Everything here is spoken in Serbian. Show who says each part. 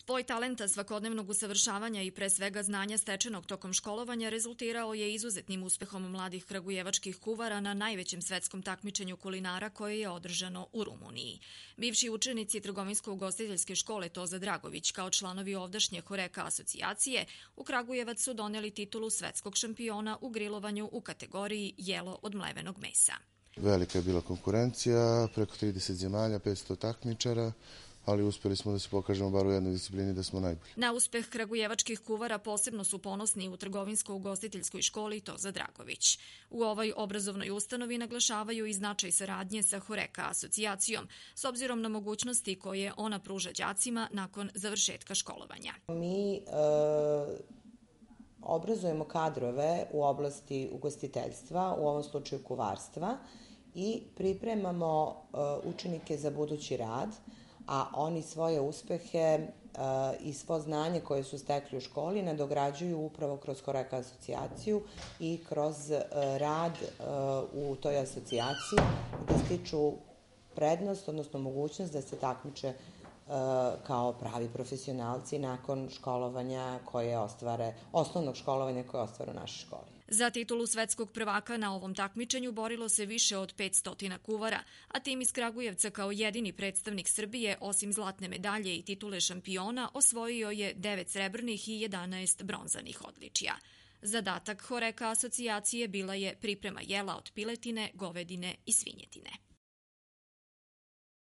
Speaker 1: Spoj talenta svakodnevnog usavršavanja i pre svega znanja stečenog tokom školovanja rezultirao je izuzetnim uspehom mladih kragujevačkih kuvara na najvećem svetskom takmičenju kulinara koje je održano u Rumuniji. Bivši učenici Trgovinsko-ugostiteljske škole Toza Dragović kao članovi ovdašnje Horeka asocijacije u Kragujevac su doneli titulu svetskog šampiona u grilovanju u kategoriji jelo od mlevenog mesa.
Speaker 2: Velika je bila konkurencija, preko 30 zemalja, 500 takmičara, ali uspeli smo da se pokažemo bar u jednoj disciplini da smo najbolji.
Speaker 1: Na uspeh kragujevačkih kuvara posebno su ponosni u trgovinsko-ugostiteljskoj školi Toza Dragović. U ovoj obrazovnoj ustanovi naglašavaju i značaj saradnje sa Horeka asocijacijom, s obzirom na mogućnosti koje ona pruža đacima nakon završetka školovanja.
Speaker 3: Mi e, obrazujemo kadrove u oblasti ugostiteljstva, u ovom slučaju kuvarstva, i pripremamo e, učenike za budući rad, a oni svoje uspehe e, i svo znanje koje su stekli u školi nadograđuju upravo kroz koreka asocijaciju i kroz e, rad e, u toj asocijaciji da stiču prednost, odnosno mogućnost da se takmiče E, kao pravi profesionalci nakon školovanja koje ostvare, osnovnog školovanja koje ostvare u našoj školi.
Speaker 1: Za titulu svetskog prvaka na ovom takmičenju borilo se više od 500 kuvara, a tim iz Kragujevca kao jedini predstavnik Srbije, osim zlatne medalje i titule šampiona, osvojio je 9 srebrnih i 11 bronzanih odličija. Zadatak Horeka asocijacije bila je priprema jela od piletine, govedine i svinjetine.